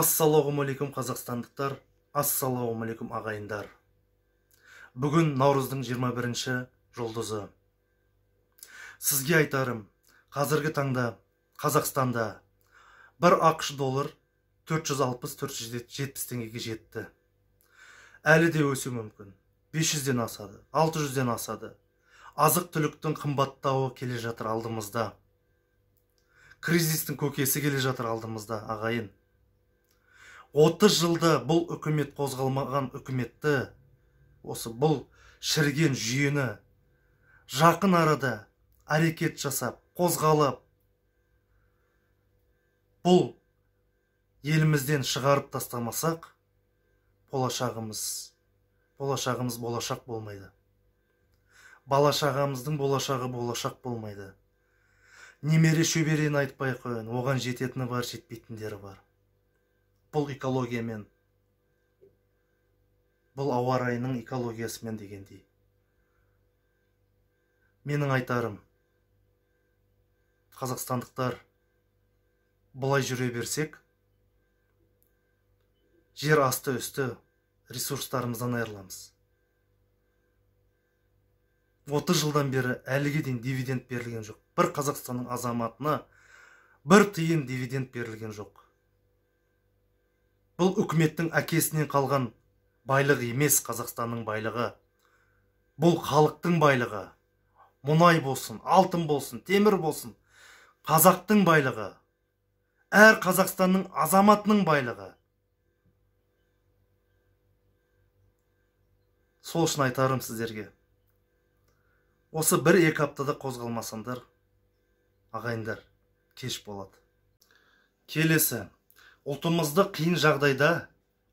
ассалаумағалейкум қазақстандықтар ассалаумағалейкум ағайындар бүгін наурыздың 21-ші жұлдызы сізге айтарым қазіргі таңда қазақстанда бір ақш доллар 460-470 теңгеге жетті әлі де өсу мүмкін 500-ден асады 600-ден асады азық түліктің қымбаттауы келе жатыр алдымызда кризистің көкесі келе жатыр алдымызда ағайын 30 жылда бұл үкімет қозғалмаған үкіметті осы бұл шірген жүйені жақын арада әрекет жасап қозғалып бұл елімізден шығарып тастамасақ болашағымыз болашағымыз болашақ болмайды бала шағамыздың болашағы болашақ болмайды немере шөберені айтпай ақ оған жететіні бар жетпейтіндері бар бұл экологиямен бұл ауа райының экологиясымен дегендей менің айтарым қазақстандықтар бұлай жүре берсек жер асты үсті ресурстарымыздан айырыламыз 30 жылдан бері әліге дейін дивиденд берілген жоқ бір қазақстанның азаматына бір тиын дивиденд берілген жоқ бұл үкіметтің әкесінен қалған байлық емес қазақстанның байлығы бұл халықтың байлығы мұнай болсын алтын болсын темір болсын қазақтың байлығы әр қазақстанның азаматының байлығы сол үшін айтарым сіздерге осы бір екі аптада қозғалмасаңдар ағайындар кеш болады келесі ұлтымызды қиын жағдайда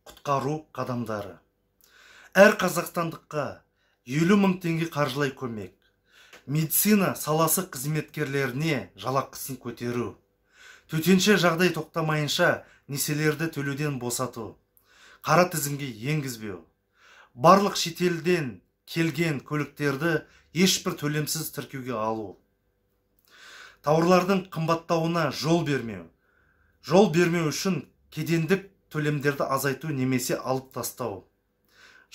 құтқару қадамдары әр қазақстандыққа елу мың теңге қаржылай көмек медицина саласы қызметкерлеріне жалақысын көтеру төтенше жағдай тоқтамайынша несиелерді төлеуден босату қара тізімге енгізбеу барлық шетелден келген көліктерді ешбір төлемсіз тіркеуге алу тауарлардың қымбаттауына жол бермеу жол бермеу үшін кедендік төлемдерді азайту немесе алып тастау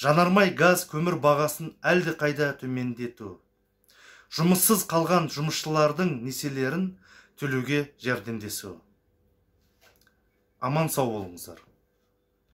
жанармай газ көмір бағасын әлде қайда төмендету жұмыссыз қалған жұмысшылардың несиелерін төлеуге жәрдемдесу аман сау болыңыздар